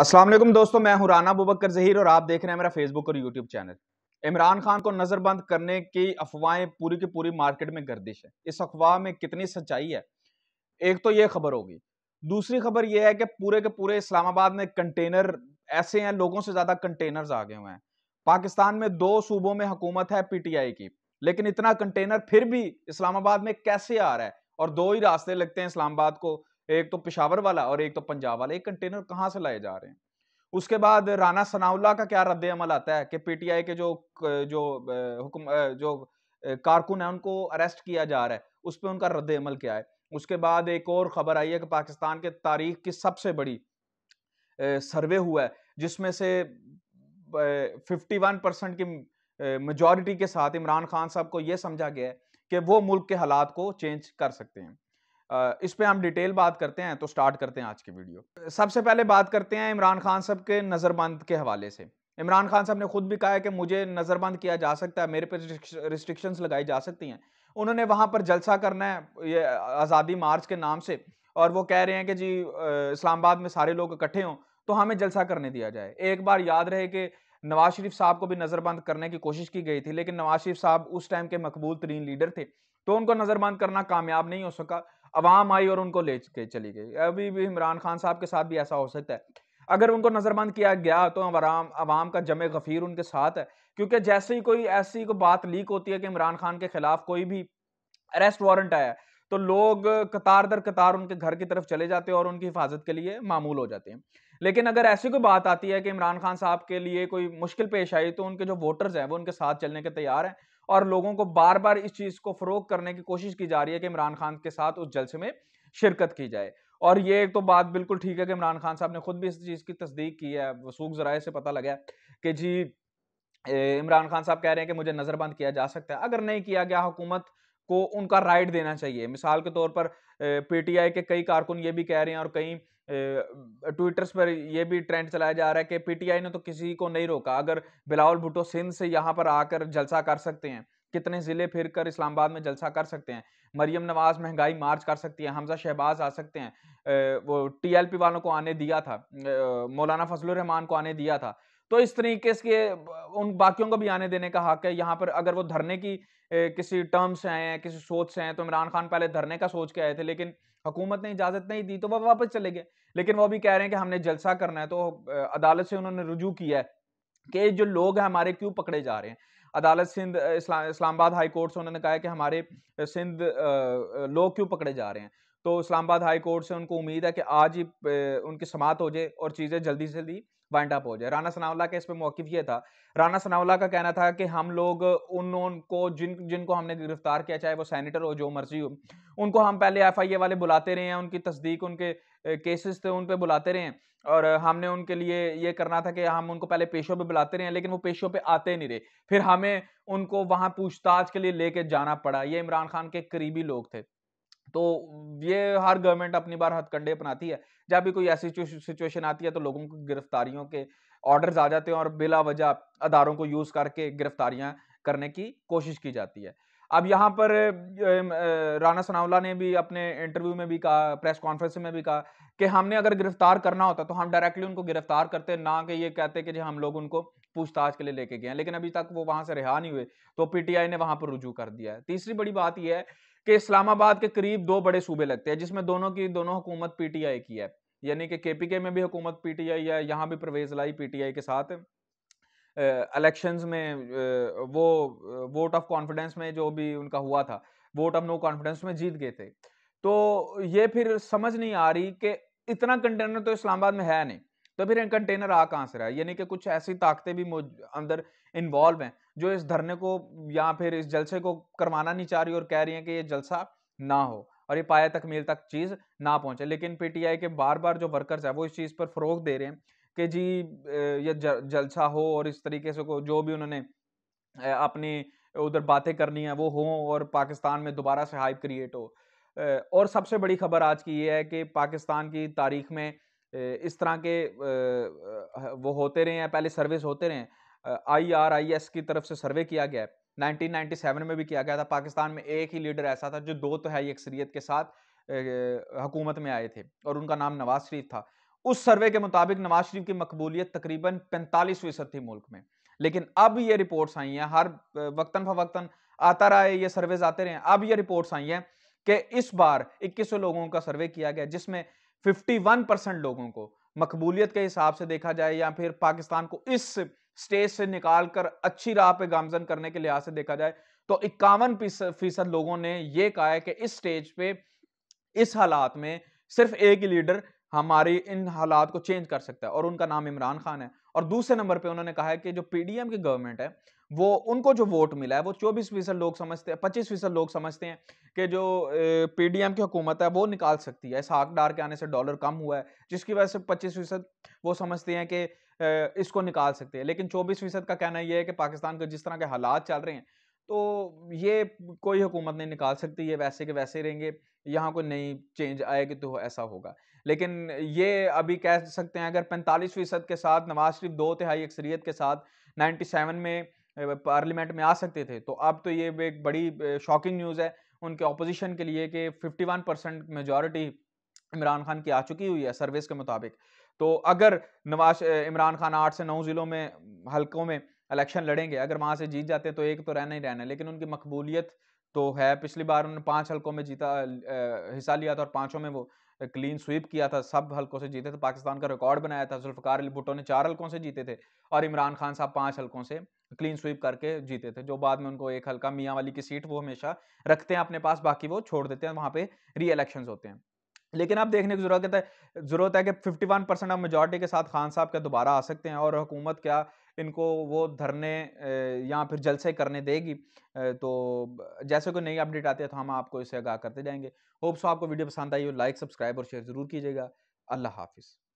असलम दोस्तों मैं हूं राना बुबकर जहीर और आप देख रहे हैं मेरा फेसबुक और यूट्यूब चैनल इमरान खान को नज़रबंद करने की अफवाहें पूरी की पूरी मार्केट में गर्दिश है इस अफवाह में कितनी सच्चाई है एक तो ये खबर होगी दूसरी खबर यह है कि पूरे के पूरे इस्लामाबाद में कंटेनर ऐसे हैं लोगों से ज़्यादा कंटेनर्स आ गए हुए हैं पाकिस्तान में दो सूबों में हुकूमत है पी की लेकिन इतना कंटेनर फिर भी इस्लामाबाद में कैसे आ रहा है और दो ही रास्ते लगते हैं इस्लामाबाद को एक तो पिशावर वाला और एक तो पंजाब वाला एक कंटेनर कहाँ से लाए जा रहे हैं उसके बाद राना सनाउल्ला का क्या रद्द अमल आता है कि पीटीआई के जो जो हुक्म जो कारकुन है उनको अरेस्ट किया जा रहा है उस पर उनका रद्द अमल क्या है उसके बाद एक और खबर आई है कि पाकिस्तान के तारीख की सबसे बड़ी सर्वे हुआ है जिसमें से 51 परसेंट की मेजॉरिटी के साथ इमरान खान साहब को यह समझा गया है कि वो मुल्क के हालात को चेंज कर सकते हैं इस पर हम डिटेल बात करते हैं तो स्टार्ट करते हैं आज की वीडियो सबसे पहले बात करते हैं इमरान खान साहब के नज़रबंद के हवाले से इमरान खान साहब ने खुद भी कहा है कि मुझे नज़रबंद किया जा सकता है मेरे पर रिस्ट्रिक्शंस लगाई जा सकती हैं उन्होंने वहाँ पर जलसा करना है ये आज़ादी मार्च के नाम से और वो कह रहे हैं कि जी इस्लामाबाद में सारे लोग इकट्ठे हों तो हमें जलसा करने दिया जाए एक बार याद रहे कि नवाज शरीफ साहब को भी नज़रबंद करने की कोशिश की गई थी लेकिन नवाज शरीफ साहब उस टाइम के मकबूल तरीन लीडर थे तो उनको नज़रबंद करना कामयाब नहीं हो सका आवाम आई और उनको ले के चली गई अभी भी इमरान खान साहब के साथ भी ऐसा हो सकता है अगर उनको नज़रबंद किया गया तो आवाम आवाम का जमे गफ़ीर उनके साथ है क्योंकि जैसे ही कोई ऐसी को बात लीक होती है कि इमरान खान के खिलाफ कोई भी अरेस्ट वारंट आया तो लोग कतार दर कतार उनके घर की तरफ चले जाते हैं और उनकी हिफाजत के लिए मामूल हो जाते हैं लेकिन अगर ऐसी कोई बात आती है कि इमरान खान साहब के लिए कोई मुश्किल पेश आई तो उनके जो वोटर्स हैं वो उनके साथ चलने के तैयार हैं और लोगों को बार बार इस चीज़ को फ़रोग करने की कोशिश की जा रही है कि इमरान खान के साथ उस जलसे में शिरकत की जाए और ये एक तो बात बिल्कुल ठीक है कि इमरान खान साहब ने खुद भी इस चीज़ की तस्दीक की है वसूख ज़राए से पता लगा कि जी इमरान खान साहब कह रहे हैं कि मुझे नज़रबंद किया जा सकता है अगर नहीं किया गया हुकूमत को उनका राइट देना चाहिए मिसाल के तौर पर पीटीआई के कई कारकुन ये भी कह रहे हैं और कई ट्विटर्स पर यह भी ट्रेंड चलाया जा रहा है कि पीटीआई ने तो किसी को नहीं रोका अगर बिलावल भुट्टो सिंध से यहाँ पर आकर जलसा कर सकते हैं कितने ज़िले फिर कर इस्लामाबाद में जलसा कर सकते हैं मरियम नवाज महंगाई मार्च कर सकती है हमजा शहबाज आ सकते हैं वो टीएलपी वालों को आने दिया था मौलाना फजल रहमान को आने दिया था तो इस तरीके से उन बाकियों को भी आने देने का हक है यहाँ पर अगर वो धरने की ए, किसी टर्म्स हैं किसी सोच से हैं तो इमरान खान पहले धरने का सोच के आए थे लेकिन हुकूमत ने इजाज़त नहीं दी तो वह वापस चले गए लेकिन वो भी कह रहे हैं कि हमने जलसा करना है तो अदालत से उन्होंने रुजू किया है कि जो लोग हैं हमारे क्यों पकड़े जा रहे हैं अदालत सिंध इस्ला इस्लामाबाद हाई कोर्ट से उन्होंने कहा है कि हमारे सिंध लोग क्यों पकड़े जा रहे हैं तो इस्लामाबाद हाई कोर्ट से उनको उम्मीद है कि आज ही उनकी समात हो जाए और चीज़ें जल्दी से जल्दी वाइंड अप हो जाए राना सनावला का इस पर मौकफ ये था राना सनावला का कहना था कि हम लोग उन उनको जिन जिनको हमने गिरफ्तार किया चाहे वो सैनिटर हो जो मर्जी हो उनको हम पहले एफ आई ए वाले बुलाते रहे हैं उनकी तस्दीक उनके केसेस थे उन पर बुलाते रहे हैं और हमने उनके लिए ये करना था कि हम उनको पहले पेशों पे बुलाते रहे हैं लेकिन वो पेशों पे आते नहीं रहे फिर हमें उनको वहाँ पूछताछ के लिए लेके जाना पड़ा ये इमरान खान के करीबी लोग थे तो ये हर गवर्नमेंट अपनी बार हथकंडे अपनाती है जब भी कोई ऐसी सिचुएशन आती है तो लोगों को गिरफ्तारियों के ऑर्डर्स आ जाते हैं और बिला वजह अदारों को यूज़ करके गिरफ्तारियां करने की कोशिश की जाती है अब यहाँ पर राना सनावला ने भी अपने इंटरव्यू में भी कहा प्रेस कॉन्फ्रेंस में भी कहा कि हमने अगर गिरफ्तार करना होता तो हम डायरेक्टली उनको गिरफ्तार करते ना कि ये कहते कि जी हम लोग उनको पूछताछ के लिए लेके गए हैं लेकिन अभी तक वो वहाँ से रिहा नहीं हुए तो पीटीआई ने वहाँ पर रुजू कर दिया है तीसरी बड़ी बात यह है कि इस्लामाबाद के करीब दो बड़े सूबे लगते हैं जिसमें दोनों की दोनों हुकूमत पीटीआई की है यानी कि केपीके में भी हुकूमत पीटीआई है यहाँ भी प्रवेश लाई पीटीआई के साथ इलेक्शंस में वो वोट ऑफ कॉन्फिडेंस में जो भी उनका हुआ था वोट ऑफ नो कॉन्फिडेंस में जीत गए थे तो ये फिर समझ नहीं आ रही कि इतना कंटेनर तो इस्लामाबाद में है नहीं तो फिर कंटेनर आ कहाँ से रहा है यानी कि कुछ ऐसी ताकतें भी अंदर इन्वॉल्व हैं जो इस धरने को या फिर इस जलसे को करवाना नहीं चाह रही और कह रही है कि ये जलसा ना हो और ये पाया मेल तक चीज़ ना पहुंचे लेकिन पीटीआई के बार बार जो वर्कर्स है वो इस चीज़ पर फरोग दे रहे हैं कि जी ये जलसा हो और इस तरीके से को जो भी उन्होंने अपनी उधर बातें करनी है वो हों और पाकिस्तान में दोबारा से हाइप क्रिएट हो और सबसे बड़ी खबर आज की ये है कि पाकिस्तान की तारीख में इस तरह के वो होते रहे हैं पहले सर्विस होते रहे हैं आईआरआईएस की तरफ से सर्वे किया गया है 1997 में भी किया गया था पाकिस्तान में एक ही लीडर ऐसा था जो दो तो है अक्सरियत के साथ हुकूमत में आए थे और उनका नाम नवाज शरीफ था उस सर्वे के मुताबिक नवाज शरीफ की मकबूलियत तकरीबन पैंतालीस फीसद थी मुल्क में लेकिन अब ये रिपोर्ट्स आई हैं हर वक्ता फवक्ता आता रहा है ये सर्वेज आते रहे अब ये रिपोर्ट्स आई हैं कि इस बार इक्कीस लोगों का सर्वे किया गया जिसमें 51 परसेंट लोगों को मकबूलियत के हिसाब से देखा जाए या फिर पाकिस्तान को इस स्टेज से निकालकर अच्छी राह पे गामजन करने के लिहाज से देखा जाए तो इक्यावन फीसद लोगों ने यह कहा है कि इस स्टेज पे इस हालात में सिर्फ एक ही लीडर हमारी इन हालात को चेंज कर सकता है और उनका नाम इमरान खान है और दूसरे नंबर पे उन्होंने कहा है कि जो पीडीएम की गवर्नमेंट है वो उनको जो वोट मिला है वो चौबीस फीसद लोग समझते हैं पच्चीस फीसद लोग समझते हैं कि जो पीडीएम की हुकूमत है वो निकाल सकती है हाक डार के आने से डॉलर कम हुआ है जिसकी वजह से पच्चीस फीसद वो समझते हैं कि इसको निकाल सकते हैं लेकिन चौबीस फीसद का कहना यह है कि पाकिस्तान के जिस तरह के हालात चल रहे हैं तो ये कोई हुकूमत नहीं निकाल सकती ये वैसे के वैसे रहेंगे यहाँ कोई नई चेंज आएगी तो ऐसा होगा लेकिन ये अभी कह सकते हैं अगर पैंतालीस फ़ीसद के साथ नवाज शरीफ दो तिहाई अक्सरीत के साथ नाइन्टी सेवन में पार्लियामेंट में आ सकते थे तो अब तो ये एक बड़ी शॉकिंग न्यूज़ है उनके अपोजिशन के लिए कि fifty one percent majority Imran Khan की आ चुकी हुई है सर्विस के मुताबिक तो अगर नवाज इमरान खान आठ से नौ ज़िलों में हल्कों में इलेक्शन लड़ेंगे अगर वहाँ से जीत जाते तो एक तो रहना ही रहना है लेकिन उनकी मकबूलियत तो है पिछली बार उन्होंने पाँच हलकों में जीता हिस्सा लिया था और पाँचों में वो क्लीन स्वीप किया था सब हलकों से जीते थे पाकिस्तान का रिकॉर्ड बनाया था जुल्फकार अली भुट्टो ने चार हलकों से जीते थे और इमरान खान साहब पाँच हलकों से क्लीन स्वीप करके जीते थे जो बाद में उनको एक हल्का मियाँ वाली की सीट वो हमेशा रखते हैं अपने पास बाकी वो छोड़ देते हैं वहाँ पे री इलेक्शन होते हैं लेकिन आप देखने की जरूरत है जरूरत है कि 51 परसेंट आप मेजॉरिटी के साथ खान साहब के दोबारा आ सकते हैं और हुकूमत क्या इनको वो धरने या फिर जलसे करने देगी तो जैसे कोई नई अपडेट आती है तो हम आपको इसे आगाह करते जाएंगे होप्स आपको वीडियो पसंद आई हो लाइक सब्सक्राइब और शेयर ज़रूर कीजिएगा अल्लाह हाफिज़